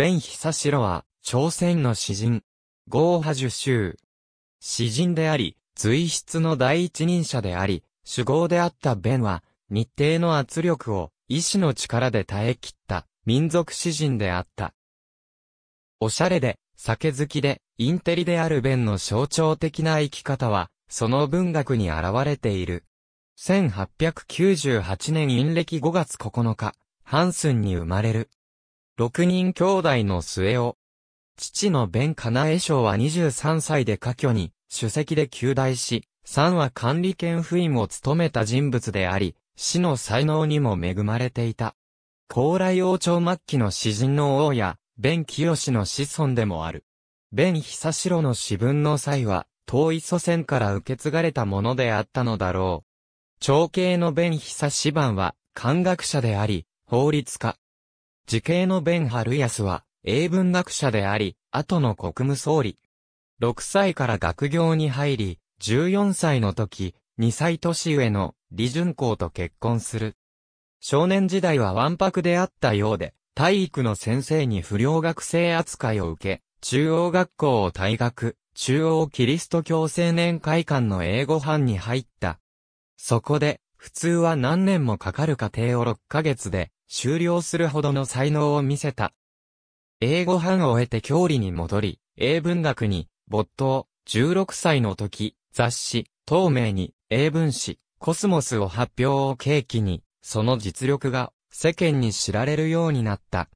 弁久城は、朝鮮の詩人。豪派受州。詩人であり、随筆の第一人者であり、主豪であった弁は、日程の圧力を、意志の力で耐え切った、民族詩人であった。おしゃれで、酒好きで、インテリである弁の象徴的な生き方は、その文学に現れている。1898年陰暦5月9日、ハンスンに生まれる。6人兄弟の末を。父の弁かなえ賞は23歳で家居に、主席で旧大し、3は管理権不員を務めた人物であり、死の才能にも恵まれていた。高麗王朝末期の詩人の王や、弁清の子孫でもある。弁久城の死文の際は、遠い祖先から受け継がれたものであったのだろう。長兄の弁久志番は、漢学者であり、法律家、時系の弁春康は、英文学者であり、後の国務総理。6歳から学業に入り、14歳の時、2歳年上の李淳公と結婚する。少年時代は万博であったようで、体育の先生に不良学生扱いを受け、中央学校を退学、中央キリスト教青年会館の英語班に入った。そこで、普通は何年もかかる過程を6ヶ月で、終了するほどの才能を見せた。英語班を終えて教理に戻り、英文学に没頭、16歳の時、雑誌、透明に英文誌、コスモスを発表を契機に、その実力が世間に知られるようになった。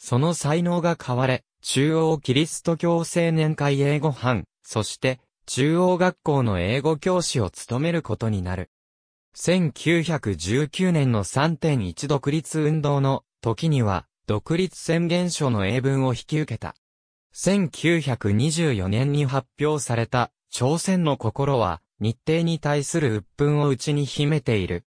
その才能が変われ、中央キリスト教青年会英語班、そして中央学校の英語教師を務めることになる。1919年の3.1独立運動の時には、独立宣言書の英文を引き受けた。1924年に発表された、朝鮮の心は、日程に対する鬱憤を内に秘めている。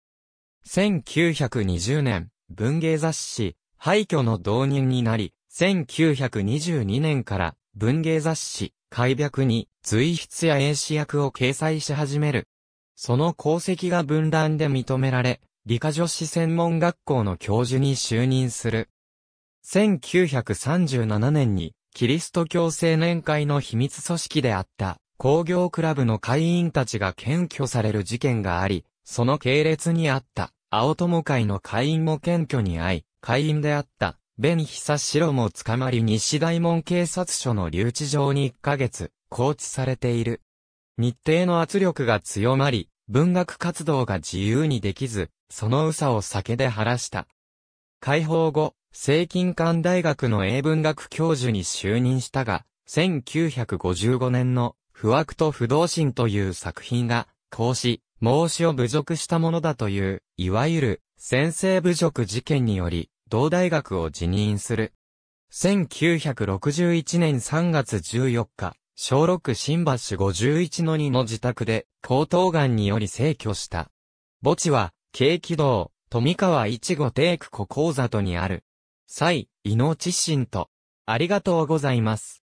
1920年、文芸雑誌、廃墟の導入になり、1922年から文芸雑誌、開白に随筆や英史訳を掲載し始める。その功績が分断で認められ、理科女子専門学校の教授に就任する。1937年に、キリスト教青年会の秘密組織であった、工業クラブの会員たちが検挙される事件があり、その系列にあった、青友会の会員も検挙に遭い、会員であった、ベン・ヒサシロも捕まり西大門警察署の留置場に1ヶ月、拘置されている。日程の圧力が強まり、文学活動が自由にできず、その憂さを酒で晴らした。解放後、聖金館大学の英文学教授に就任したが、1955年の不惑と不動心という作品が、孔子、孟子を侮辱したものだという、いわゆる先生侮辱事件により、同大学を辞任する。1961年3月14日、小六新橋51の2の自宅で、高頭がんにより逝去した。墓地は、軽気道、富川一五帝区古鉱里にある。際、井之知新と、ありがとうございます。